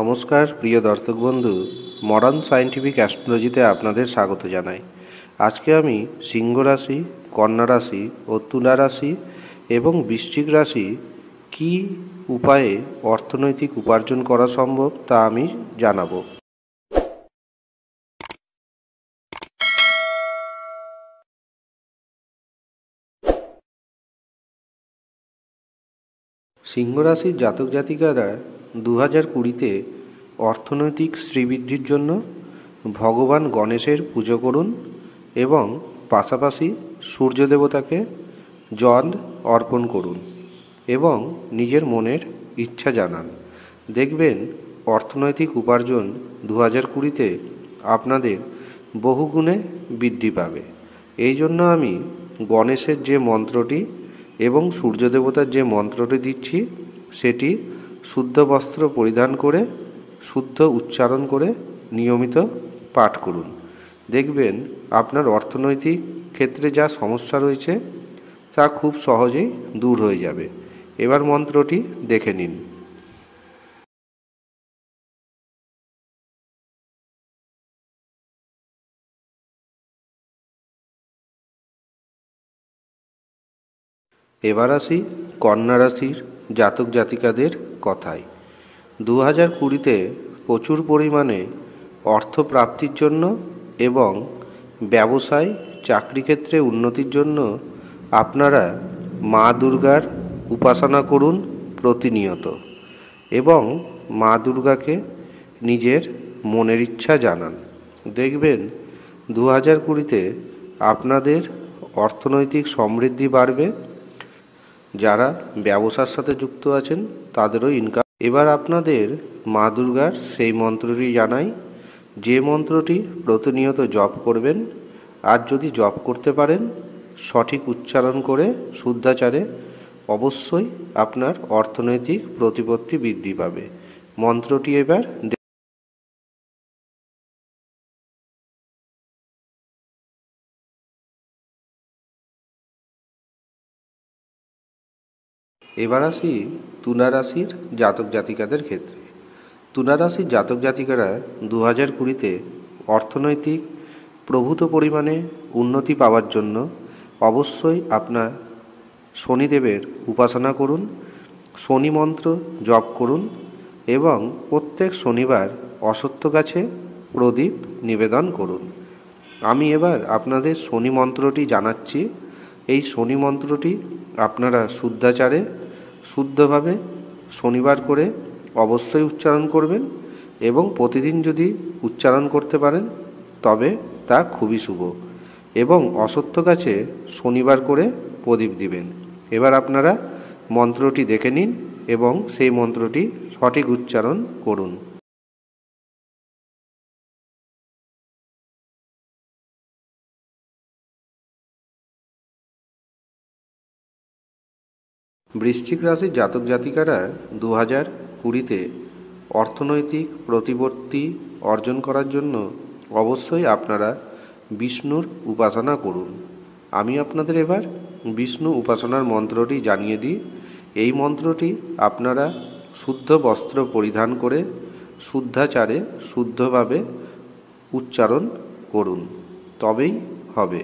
নমস্কার প্রিয় দর্শক বন্ধু মডার্ন সায়েন্টিফিক অ্যাস্ট্রোলজিতে আপনাদের স্বাগত জানাই আজকে আমি সিংহ রাশি কন্যা রাশি ও তুলা রাশি এবং বৃশ্চিক রাশি কি উপায়ে অর্থনৈতিক উপার্জন করা সম্ভব তা আমি জানাবো সিংহ রাশির জাতক জাতিকারা দু হাজার কুড়িতে অর্থনৈতিক শ্রীবৃদ্ধির জন্য ভগবান গণেশের পুজো করুন এবং পাশাপাশি সূর্যদেবতাকে জল অর্পণ করুন এবং নিজের মনের ইচ্ছা জানান দেখবেন অর্থনৈতিক উপার্জন দু হাজার কুড়িতে আপনাদের বহুগুণে বৃদ্ধি পাবে এই জন্য আমি গণেশের যে মন্ত্রটি এবং সূর্যদেবতার যে মন্ত্রটি দিচ্ছি সেটি শুদ্ধ বস্ত্র পরিধান করে শুদ্ধ উচ্চারণ করে নিয়মিত পাঠ করুন দেখবেন আপনার অর্থনৈতিক ক্ষেত্রে যা সমস্যা রয়েছে তা খুব সহজেই দূর হয়ে যাবে এবার মন্ত্রটি দেখে নিন এবার আসি কন্যা রাশির জাতক জাতিকাদের কথায় দু হাজার কুড়িতে প্রচুর পরিমাণে অর্থ প্রাপ্তির জন্য এবং ব্যবসায় চাকরি ক্ষেত্রে উন্নতির জন্য আপনারা মা দুর্গার উপাসনা করুন প্রতিনিয়ত এবং মা দুর্গাকে নিজের মনের ইচ্ছা জানান দেখবেন দু হাজার কুড়িতে আপনাদের অর্থনৈতিক সমৃদ্ধি বাড়বে যারা ব্যবসার সাথে যুক্ত আছেন তাদেরও ইনকাম এবার আপনাদের মা দুর্গার সেই মন্ত্রটি জানাই যে মন্ত্রটি প্রতিনিয়ত জপ করবেন আর যদি জপ করতে পারেন সঠিক উচ্চারণ করে শুদ্ধাচারে অবশ্যই আপনার অর্থনৈতিক প্রতিপত্তি বৃদ্ধি পাবে মন্ত্রটি এবার এবার আসি তুলা জাতক জাতিকাদের ক্ষেত্রে তুলা জাতক জাতিকারা দু হাজার কুড়িতে অর্থনৈতিক প্রভূত পরিমাণে উন্নতি পাওয়ার জন্য অবশ্যই আপনার শনিদেবের উপাসনা করুন শনি মন্ত্র জপ করুন এবং প্রত্যেক শনিবার অসত্য গাছে প্রদীপ নিবেদন করুন আমি এবার আপনাদের শনি মন্ত্রটি জানাচ্ছি এই শনি মন্ত্রটি আপনারা শুদ্ধাচারে শুদ্ধভাবে শনিবার করে অবশ্যই উচ্চারণ করবেন এবং প্রতিদিন যদি উচ্চারণ করতে পারেন তবে তা খুবই শুভ এবং অসত্য গাছে শনিবার করে প্রদীপ দিবেন এবার আপনারা মন্ত্রটি দেখে নিন এবং সেই মন্ত্রটি সঠিক উচ্চারণ করুন বৃশ্চিক রাশির জাতক জাতিকারা দু হাজার কুড়িতে অর্থনৈতিক প্রতিপত্তি অর্জন করার জন্য অবশ্যই আপনারা বিষ্ণুর উপাসনা করুন আমি আপনাদের এবার বিষ্ণু উপাসনার মন্ত্রটি জানিয়ে দিই এই মন্ত্রটি আপনারা শুদ্ধ বস্ত্র পরিধান করে শুদ্ধাচারে শুদ্ধভাবে উচ্চারণ করুন তবেই হবে